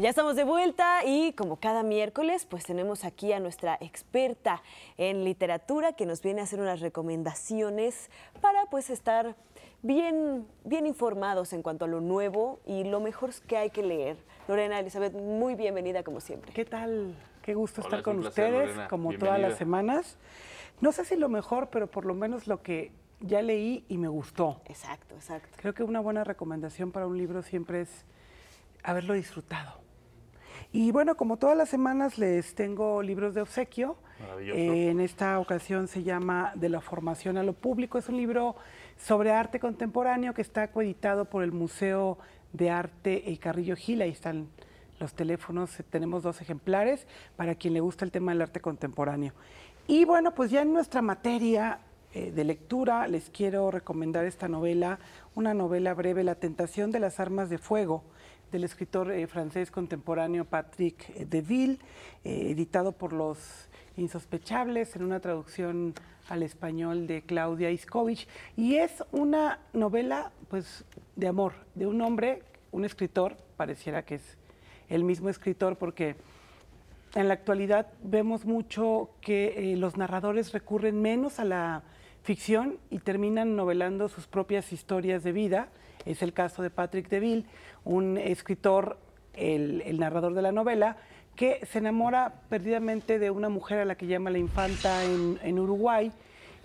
Ya estamos de vuelta y como cada miércoles, pues tenemos aquí a nuestra experta en literatura que nos viene a hacer unas recomendaciones para pues estar bien, bien informados en cuanto a lo nuevo y lo mejor que hay que leer. Lorena Elizabeth, muy bienvenida como siempre. ¿Qué tal? Qué gusto estar con ustedes, como todas las semanas. No sé si lo mejor, pero por lo menos lo que ya leí y me gustó. Exacto, exacto. Creo que una buena recomendación para un libro siempre es haberlo disfrutado. Y bueno, como todas las semanas les tengo libros de obsequio. Eh, en esta ocasión se llama De la formación a lo público. Es un libro sobre arte contemporáneo que está coeditado por el Museo de Arte Carrillo Gil. Ahí están los teléfonos, eh, tenemos dos ejemplares para quien le gusta el tema del arte contemporáneo. Y bueno, pues ya en nuestra materia eh, de lectura, les quiero recomendar esta novela, una novela breve, La tentación de las armas de fuego, del escritor eh, francés contemporáneo Patrick Deville, eh, editado por Los Insospechables en una traducción al español de Claudia Iskovich. Y es una novela pues, de amor, de un hombre, un escritor, pareciera que es el mismo escritor porque en la actualidad vemos mucho que eh, los narradores recurren menos a la ficción y terminan novelando sus propias historias de vida. Es el caso de Patrick Deville, un escritor, el, narrador de la novela, que se enamora perdidamente de una mujer a la que llama la infanta en, Uruguay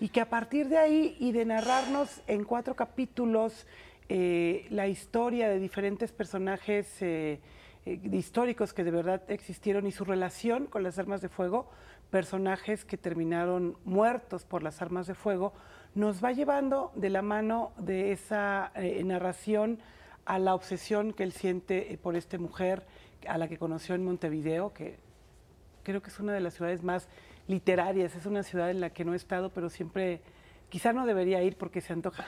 y que a partir de ahí y de narrarnos en cuatro capítulos eh, la historia de diferentes personajes eh, eh, históricos que de verdad existieron y su relación con las armas de fuego, personajes que terminaron muertos por las armas de fuego, nos va llevando de la mano de esa eh, narración a la obsesión que él siente eh, por esta mujer a la que conoció en Montevideo, que creo que es una de las ciudades más literarias, es una ciudad en la que no he estado, pero siempre quizá no debería ir porque se antoja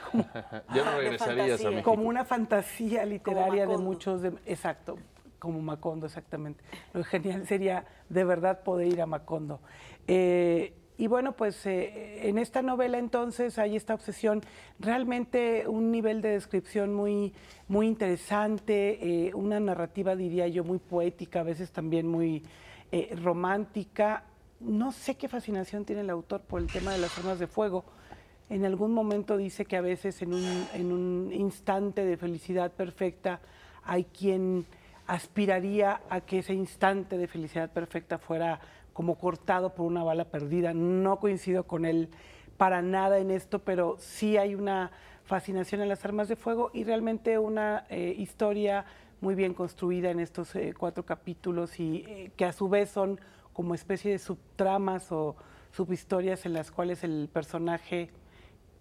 como, una fantasía literaria de muchos exacto como Macondo, exactamente. Lo genial sería de verdad poder ir a Macondo. Eh, y bueno, pues eh, en esta novela entonces hay esta obsesión, realmente un nivel de descripción muy, muy interesante, eh, una narrativa diría yo muy poética, a veces también muy romántica. No sé qué fascinación tiene el autor por el tema de las formas de fuego. En algún momento dice que a veces en un, en un instante de felicidad perfecta hay quien aspiraría a que ese instante de felicidad perfecta fuera como cortado por una bala perdida. No coincido con él para nada en esto, pero sí hay una fascinación en las armas de fuego y realmente una eh, historia muy bien construida en estos eh, cuatro capítulos y eh, que a su vez son como especie de subtramas o subhistorias en las cuales el personaje,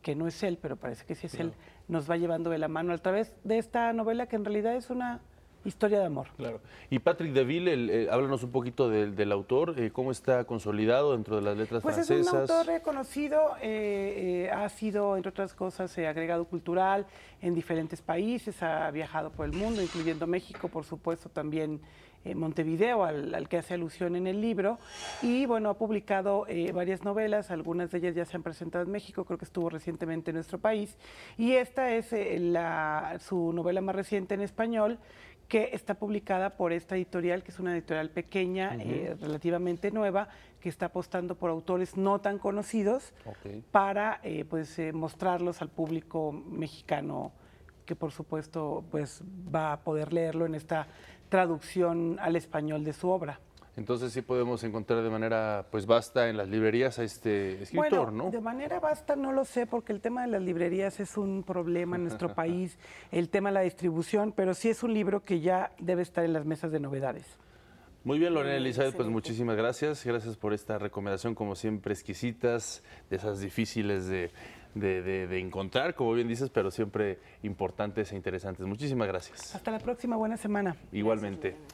que no es él, pero parece que sí es él, nos va llevando de la mano a través de esta novela que en realidad es una historia de amor. Claro. Y Patrick Deville, háblanos un poquito del autor, eh, cómo está consolidado dentro de las letras francesas. Pues es un autor reconocido, eh, eh, ha sido, entre otras cosas, agregado cultural en diferentes países, ha viajado por el mundo, incluyendo México, por supuesto, también Montevideo, al, que hace alusión en el libro. Y bueno, ha publicado varias novelas, algunas de ellas ya se han presentado en México, creo que estuvo recientemente en nuestro país. Y esta es su novela más reciente en español, que está publicada por esta editorial, que es una editorial pequeña, eh, relativamente nueva, que está apostando por autores no tan conocidos para eh, pues, eh, mostrarlos al público mexicano, que por supuesto pues, va a poder leerlo en esta traducción al español de su obra. Entonces sí podemos encontrar de manera pues basta en las librerías a este escritor, ¿no? De manera basta no lo sé porque el tema de las librerías es un problema en nuestro país, el tema de la distribución, pero sí es un libro que ya debe estar en las mesas de novedades. Muy bien, Lorena Elizabeth, pues muchísimas gracias. Gracias por esta recomendación, como siempre, exquisitas, de esas difíciles de, encontrar, como bien dices, pero siempre importantes e interesantes. Muchísimas gracias. Hasta la próxima, buena semana. Igualmente.